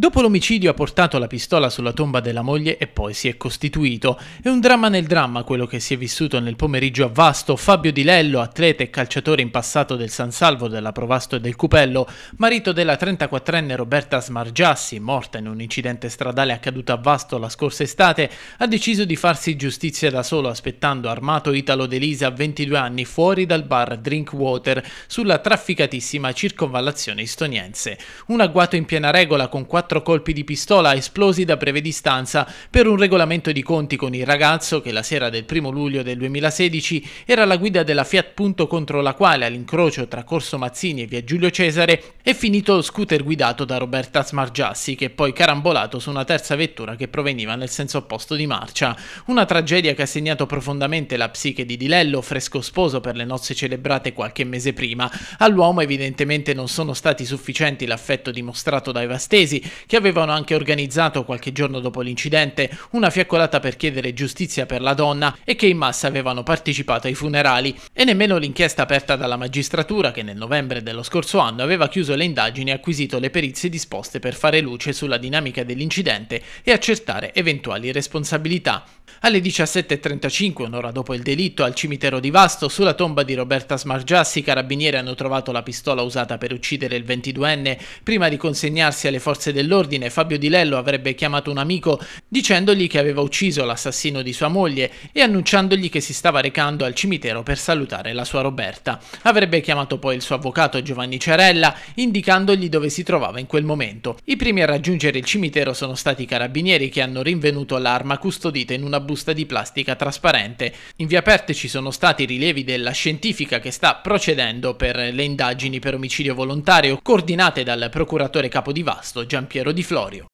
Dopo l'omicidio ha portato la pistola sulla tomba della moglie e poi si è costituito. È un dramma nel dramma quello che si è vissuto nel pomeriggio a Vasto. Fabio Di Lello, atleta e calciatore in passato del San Salvo, della Provasto e del Cupello, marito della 34enne Roberta Smargiassi, morta in un incidente stradale accaduto a Vasto la scorsa estate, ha deciso di farsi giustizia da solo aspettando armato Italo Delisa a 22 anni fuori dal bar Drinkwater sulla trafficatissima circonvallazione istoniense. Un agguato in piena regola con quattro quattro colpi di pistola esplosi da breve distanza per un regolamento di conti con il ragazzo che la sera del 1 luglio del 2016 era alla guida della Fiat Punto contro la quale all'incrocio tra Corso Mazzini e Via Giulio Cesare è finito lo scooter guidato da Roberta Smargiassi che è poi carambolato su una terza vettura che proveniva nel senso opposto di marcia. Una tragedia che ha segnato profondamente la psiche di Dilello, fresco sposo per le nozze celebrate qualche mese prima. All'uomo evidentemente non sono stati sufficienti l'affetto dimostrato dai Vastesi che avevano anche organizzato qualche giorno dopo l'incidente una fiaccolata per chiedere giustizia per la donna e che in massa avevano partecipato ai funerali. E nemmeno l'inchiesta aperta dalla magistratura, che nel novembre dello scorso anno aveva chiuso le indagini e acquisito le perizie disposte per fare luce sulla dinamica dell'incidente e accertare eventuali responsabilità. Alle 17.35, un'ora dopo il delitto, al cimitero di Vasto, sulla tomba di Roberta Smargiassi, i carabinieri hanno trovato la pistola usata per uccidere il 22enne prima di consegnarsi alle forze del dell'ordine Fabio Di Lello avrebbe chiamato un amico dicendogli che aveva ucciso l'assassino di sua moglie e annunciandogli che si stava recando al cimitero per salutare la sua Roberta. Avrebbe chiamato poi il suo avvocato Giovanni Cerella indicandogli dove si trovava in quel momento. I primi a raggiungere il cimitero sono stati i carabinieri che hanno rinvenuto l'arma custodita in una busta di plastica trasparente. In via aperte ci sono stati rilievi della scientifica che sta procedendo per le indagini per omicidio volontario coordinate dal procuratore capo di Vasto Gian Piero Di Florio.